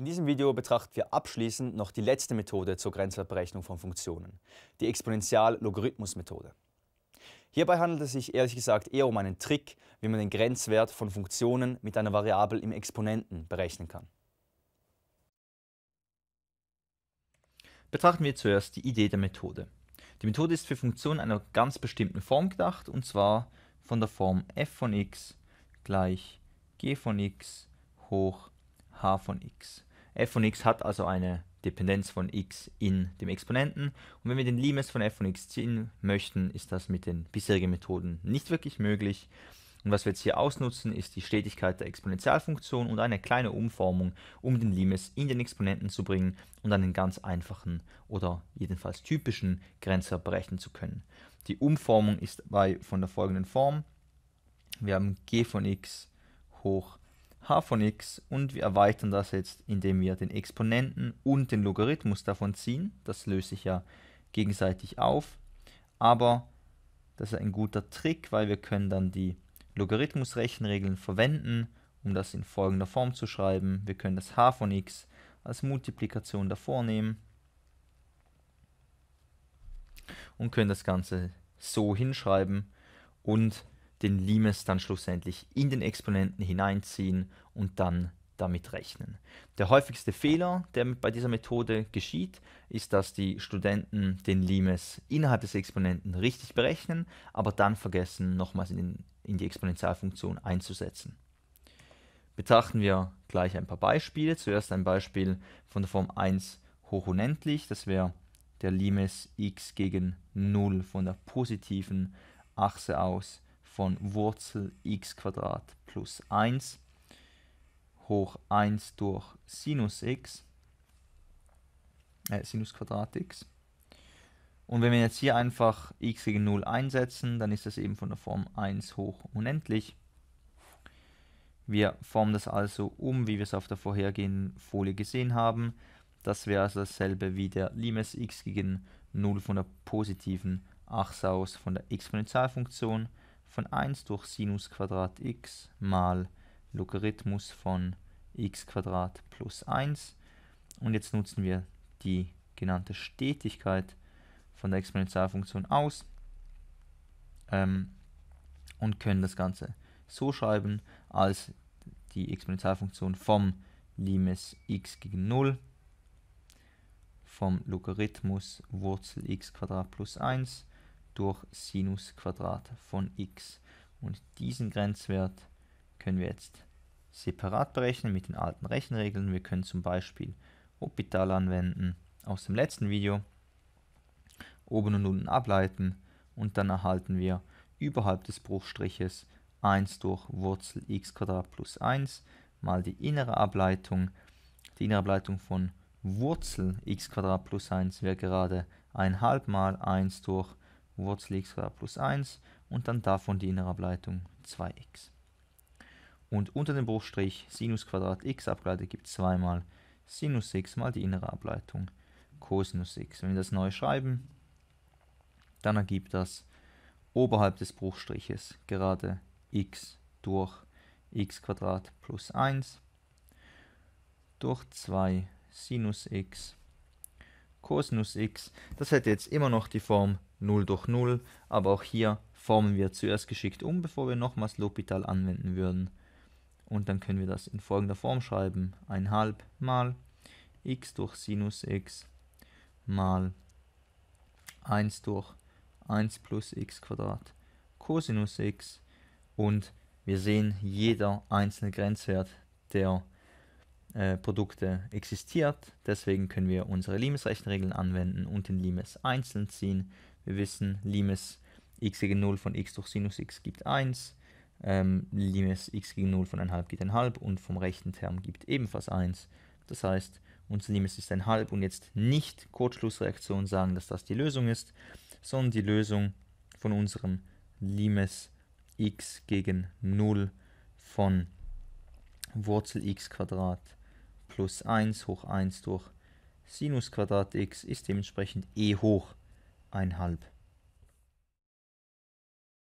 In diesem Video betrachten wir abschließend noch die letzte Methode zur Grenzwertberechnung von Funktionen, die Exponential-Logarithmus-Methode. Hierbei handelt es sich ehrlich gesagt eher um einen Trick, wie man den Grenzwert von Funktionen mit einer Variable im Exponenten berechnen kann. Betrachten wir zuerst die Idee der Methode. Die Methode ist für Funktionen einer ganz bestimmten Form gedacht, und zwar von der Form f von x gleich g von x hoch h von x f von x hat also eine Dependenz von x in dem Exponenten. Und wenn wir den Limes von f von x ziehen möchten, ist das mit den bisherigen Methoden nicht wirklich möglich. Und was wir jetzt hier ausnutzen, ist die Stetigkeit der Exponentialfunktion und eine kleine Umformung, um den Limes in den Exponenten zu bringen und einen ganz einfachen oder jedenfalls typischen Grenzer berechnen zu können. Die Umformung ist bei von der folgenden Form. Wir haben g von x hoch h von x und wir erweitern das jetzt, indem wir den Exponenten und den Logarithmus davon ziehen. Das löse ich ja gegenseitig auf, aber das ist ein guter Trick, weil wir können dann die Logarithmusrechenregeln verwenden, um das in folgender Form zu schreiben. Wir können das h von x als Multiplikation davor nehmen und können das Ganze so hinschreiben und den Limes dann schlussendlich in den Exponenten hineinziehen und dann damit rechnen. Der häufigste Fehler, der bei dieser Methode geschieht, ist, dass die Studenten den Limes innerhalb des Exponenten richtig berechnen, aber dann vergessen, nochmals in, den, in die Exponentialfunktion einzusetzen. Betrachten wir gleich ein paar Beispiele. Zuerst ein Beispiel von der Form 1 hoch unendlich. Das wäre der Limes x gegen 0 von der positiven Achse aus von Wurzel x plus 1 hoch 1 durch Sinus x, äh, Sinus Quadrat x. Und wenn wir jetzt hier einfach x gegen 0 einsetzen, dann ist das eben von der Form 1 hoch unendlich. Wir formen das also um, wie wir es auf der vorhergehenden Folie gesehen haben. Das wäre also dasselbe wie der Limes x gegen 0 von der positiven Achse aus von der Exponentialfunktion von 1 durch Sinus Quadrat x mal Logarithmus von x Quadrat plus 1. Und jetzt nutzen wir die genannte Stetigkeit von der Exponentialfunktion aus ähm, und können das Ganze so schreiben als die Exponentialfunktion vom Limes x gegen 0 vom Logarithmus Wurzel x Quadrat plus 1 durch Sinus von x. Und diesen Grenzwert können wir jetzt separat berechnen mit den alten Rechenregeln. Wir können zum Beispiel Hopital anwenden aus dem letzten Video, oben und unten ableiten und dann erhalten wir überhalb des Bruchstriches 1 durch Wurzel x plus 1 mal die innere Ableitung. Die innere Ableitung von Wurzel x plus 1 wäre gerade 1 halb mal 1 durch Wurzel x plus 1 und dann davon die innere Ableitung 2x. Und unter dem Bruchstrich Sinus Quadrat x abgeleitet gibt es mal Sinus x mal die innere Ableitung Cosinus x. Wenn wir das neu schreiben, dann ergibt das oberhalb des Bruchstriches gerade x durch x plus 1 durch 2 Sinus x plus 1. Cosinus x. Das hätte jetzt immer noch die Form 0 durch 0, aber auch hier formen wir zuerst geschickt um, bevor wir nochmals L'Hopital anwenden würden. Und dann können wir das in folgender Form schreiben. 1 1,5 mal x durch Sinus x mal 1 durch 1 plus x Quadrat Cosinus x und wir sehen, jeder einzelne Grenzwert der äh, Produkte existiert. Deswegen können wir unsere Limes-Rechenregeln anwenden und den Limes einzeln ziehen. Wir wissen, Limes x gegen 0 von x durch Sinus x gibt 1. Ähm, Limes x gegen 0 von 1,5 gibt 1,5 und vom rechten Term gibt ebenfalls 1. Das heißt, unser Limes ist 1,5 und jetzt nicht Kurzschlussreaktion sagen, dass das die Lösung ist, sondern die Lösung von unserem Limes x gegen 0 von Wurzel x Quadrat plus 1 hoch 1 durch Sinus Quadrat x ist dementsprechend e hoch 1 halb.